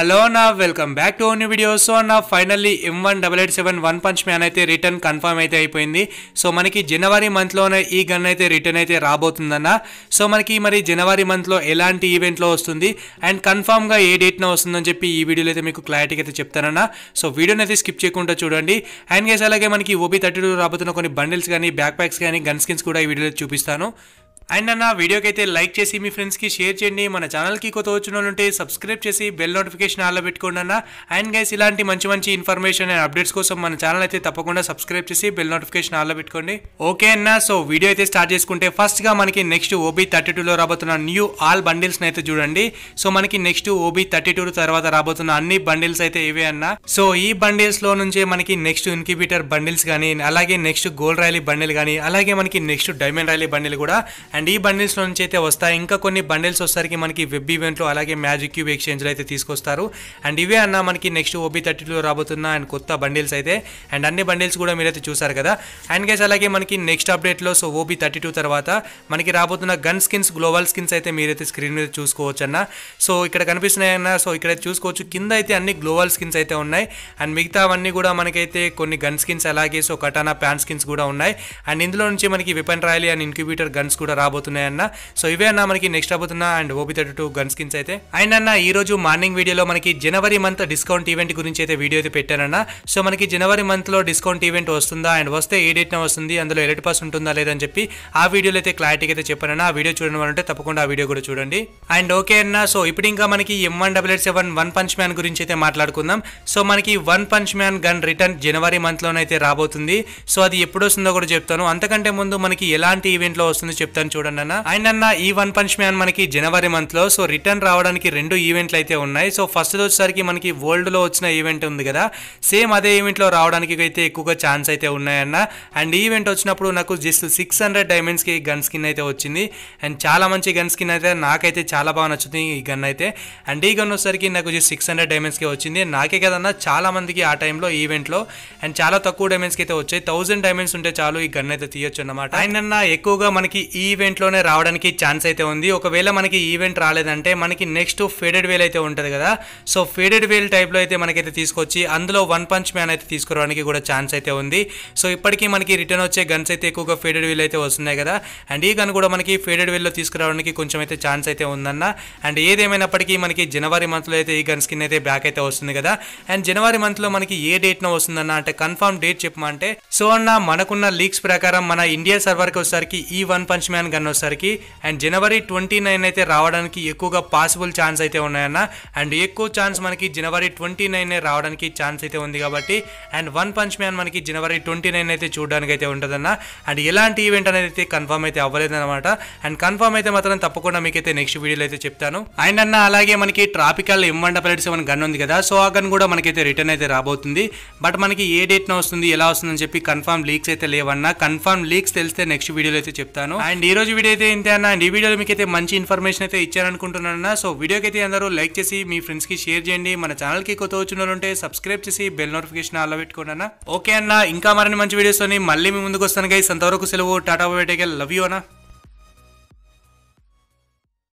hello నా welcome back to own video so నా finally M one double eight seven one punch man అయితే return confirm అయితే అయిపోయింది so మనకి జనవరి మంత్లోనే ఈ గన్ అయితే రిటర్న్ అయితే రాబోతుందన్న సో మనకి మరి జనవరి మంత్లో ఎలాంటి ఈవెంట్లో వస్తుంది అండ్ కన్ఫామ్గా ఏ డేట్న వస్తుందని చెప్పి ఈ వీడియోలో అయితే మీకు క్లారిటీగా అయితే చెప్తానన్న సో వీడియోని అయితే స్కిప్ చేయకుండా చూడండి అండ్ గేస్ అలాగే మనకి ఓబీ థర్టీ టూ రాబోతున్న కొన్ని బండిల్స్ కానీ బ్యాక్ ప్యాక్స్ కానీ గన్ స్కిన్స్ కూడా ఈ వీడియోలో చూపిస్తాను అండ్ అన్న వీడియోకి అయితే లైక్ చేసి మీ ఫ్రెండ్స్కి షేర్ చేయండి మన ఛానల్కి కొత్త వచ్చిన వాళ్ళు ఉంటే సబ్స్క్రైబ్ చేసి బెల్ నోటిఫికేషన్ ఆల్లో పెట్టుకోండి అన్న అండ్ గైస్ ఇలాంటి మంచి మంచి ఇన్ఫర్మేషన్ అండ్ అప్డేట్స్ కోసం మన ఛానల్ అయితే తప్పకుండా సబ్స్క్రైబ్ చేసి బెల్ నోటిఫికేషన్ ఆల్లో పెట్టుకోండి ఓకే అన్న సో వీడియో అయితే స్టార్ట్ చేసుకుంటే ఫస్ట్గా మనకి నెక్స్ట్ ఓబీ థర్టీ టూలో రాబోతున్న న్యూ ఆల్ బండిల్స్ని అయితే చూడండి సో మనకి నెక్స్ట్ ఓబీ థర్టీ టూ తర్వాత రాబోతున్న అన్ని బండిల్స్ అయితే ఇవే అన్న సో ఈ బండిల్స్లో నుంచే మనకి నెక్స్ట్ ఇన్క్యుబేటర్ బండిల్స్ కానీ అలాగే నెక్స్ట్ గోల్డ్ ర్యాలీ బండిల్ కానీ అలాగే మనకి నెక్స్ట్ డైమండ్ ర్యాలీ బండిల్ కూడా అండ్ ఈ బండిల్స్ నుంచి అయితే వస్తాయి ఇంకా కొన్ని బండిల్స్ వస్తారికి మనకి వెబ్ ఈవెంట్లో అలాగే మ్యాజిక్ క్యూబ్ ఎక్స్చేంజ్లో అయితే తీసుకొస్తారు అండ్ ఇవే అన్న మనకి నెక్స్ట్ ఓబీ థర్టీలో రాబోతున్న అండ్ కొత్త బండిల్స్ అయితే అండ్ అన్ని బండిల్స్ కూడా మీరైతే చూసారు కదా అండ్ గైస్ అలాగే మనకి నెక్స్ట్ అప్డేట్లో సో ఓబీ థర్టీ టూ తర్వాత మనకి రాబోతున్న గన్ స్కిన్స్ గ్లోబల్ స్కిన్స్ అయితే మీరైతే స్క్రీన్ మీద చూసుకోవచ్చు అన్న సో ఇక్కడ కనిపిస్తున్నాయన్న సో ఇక్కడ చూసుకోవచ్చు కింద అయితే అన్ని గ్లోబల్ స్కిన్స్ అయితే ఉన్నాయి అండ్ మిగతావన్నీ కూడా మనకైతే కొన్ని గన్ స్కిన్స్ అలాగే సో కటానా ప్యాన్ స్కిన్స్ కూడా ఉన్నాయి అండ్ ఇందులో నుంచి మనకి weapon royale and incubator guns కూడా రాబోతున్నాయన్న సో ఇవే అన్న మనకి నెక్స్ట్ రాబోతున్న and OP thirty two gun skins అయితే అండ్ అన్న ఈ రోజు మార్నింగ్ వీడియోలో మనకి జనవరి మంత్ డిస్కౌంట్ ఈవెంట్ గురించి అయితే వీడియో అయితే పెట్టానన్న సో మనకి జనవరి మంత్లో డిస్కౌంట్ ఈవెంట్ వస్తుందా అండ్ వస్తే ఏ డేట్న వస్తుంది అందులో ఎలట్ పాస్ ఉంటుందా లేదని చెప్పి ఆ వీడియోలో అయితే క్లారిటీ అయితే చెప్పానన్న ఆ వీడియో చూడడం అంటే తప్పకుండా ఆ వీడియో కూడా చూడండి అండ్ ఓకే అన్న సో ఇప్పుడు ఇంకా మనకి M one double eight seven one punch man గురించి అయితే మాట్లాడుకుందాం సో మనకి one punch man gun return జనవరి మంత్లోనైతే రాబోతుంది సో అది ఎప్పుడు వస్తుందో కూడా చెప్తాను అంతకంటే ముందు మనకి ఎలాంటి ఈవెంట్లో వస్తుందో చెప్తాను చూడండి అన్న అండ్ అన్న ఈ వన్ పంచ్ మ్యాన్ మనకి జనవరి మంత్ లో సో రిటర్న్ రావడానికి రెండు ఈవెంట్లు అయితే ఉన్నాయి సో ఫస్ట్ వచ్చేసరికి మనకి వరల్డ్ లో వచ్చిన ఈవెంట్ ఉంది కదా సేమ్ అదే ఈవెంట్ లో రావడానికి అయితే ఎక్కువగా ఛాన్స్ అయితే ఉన్నాయన్న అండ్ ఈవెంట్ వచ్చినప్పుడు నాకు జస్ట్ సిక్స్ హండ్రెడ్ డైమండ్స్ కి గన్ స్కిన్ అయితే వచ్చింది అండ్ చాలా మంచి గన్ స్కిన్ అయితే నాకైతే చాలా బాగా నచ్చుతుంది ఈ గన్ అయితే అండ్ ఈ గన్ వచ్చేసరికి నాకు జస్ట్ సిక్స్ హండ్రెడ్ కి వచ్చింది నాకే కదన్నా చాలా మందికి ఆ టైంలో ఈవెంట్లో అండ్ చాలా తక్కువ కి అయితే వచ్చాయి థౌసండ్ డైమండ్స్ ఉంటే చాలు ఈ గన్ అయితే తీయొచ్చు అన్నమాట ఆయన ఎక్కువగా మనకి ఈవెంట్ ఈవెంట్లోనే రావడానికి ఛాన్స్ అయితే ఉంది ఒకవేళ మనకి ఈవెంట్ రాలేదంటే మనకి నెక్స్ట్ ఫేడెడ్ వేల్ అయితే ఉంటుంది కదా సో ఫేడెడ్ వేల్ టైప్లో అయితే మనకైతే తీసుకొచ్చి అందులో వన్ పంచ్ మ్యాన్ అయితే తీసుకురావడానికి కూడా ఛాన్స్ అయితే ఉంది సో ఇప్పటికీ మనకి రిటర్న్ వచ్చే గన్స్ అయితే ఎక్కువగా ఫేడెడ్ వేల్ అయితే వస్తున్నాయి కదా అండ్ ఈ గన్ కూడా మనకి ఫేడెడ్ వేల్లో తీసుకురావడానికి కొంచెం అయితే ఛాన్స్ అయితే ఉందన్న అండ్ ఏదేమైనప్పటికీ మనకి జనవరి మంత్లో అయితే ఈ గన్ స్కిన్ అయితే బ్యాక్ అయితే వస్తుంది కదా అండ్ జనవరి మంత్లో మనకి ఏ డేట్న వస్తుందన్న అంటే కన్ఫర్మ్ డేట్ చెప్పమంటే సో అన్న మనకున్న లీక్స్ ప్రకారం మన ఇండియా సర్వర్కి వచ్చేసరికి ఈ one punch man Rajasthan gun and జనవరి ట్వంటీ నైన్ అయితే రావడానికి ఎక్కువగా పాసిబుల్ ఛాన్స్ అయితే ఉన్నాయన్న అండ్ ఎక్కువ ఛాన్స్ మనకి జనవరి ట్వంటీ నైన్ రావడానికి ఛాన్స్ అయితే ఉంది కాబట్టి అండ్ వన్ పంచ్ మ్యాన్ మనకి జనవరి ట్వంటీ నైన్ అయితే చూడడానికి అయితే ఉంటుందన్న అండ్ ఎలాంటి ఈవెంట్ అనేది అయితే కన్ఫర్మ్ అయితే అవ్వలేదన్నమాట అండ్ కన్ఫర్మ్ అయితే మాత్రం తప్పకుండా మీకైతే నెక్స్ట్ వీడియోలో అయితే చెప్తాను అండ్ అన్న అలాగే మనకి ట్రాపికల్ ఎమ్మండ ప్లేట్ సెవెన్ గన్ ఉంది కదా సో ఆ గన్ కూడా మనకైతే రిటర్న్ అయితే రాబోతుంది బట్ మనకి ఏ డేట్న వస్తుంది ఎలా వస్తుందని చెప్పి కన్ఫర్మ్ లీక్స్ అయితే లేవన్నా కన్ఫర్మ్ లీక్స్ తెలిస్తే నెక్స్ట్ వీడియోలో అయితే చెప్తాను అండ్ ఈ ఈరోజు వీడియో అయితే ఇంతే అన్న ఈ వీడియోలో మీకు అయితే మంచి ఇన్ఫర్మేషన్ అయితే ఇచ్చారనుకుంటున్నాను సో వీడియోకి అయితే అందరూ లైక్ చేసి మీ ఫ్రెండ్స్కి షేర్ చేయండి మన ఛానల్కి కొత్త వచ్చిన ఉంటే సబ్స్క్రైబ్ చేసి బెల్ నోటిఫికేషన్ అలా పెట్టుకోండి అన్న ఓకే అన్న ఇంకా మరిన్ని మంచి వీడియోస్ని మళ్ళీ మీ ముందుకు వస్తాను గైస్ అంతవరకు సెలవు టాటా బయటకి లవ్ యూ అన్నా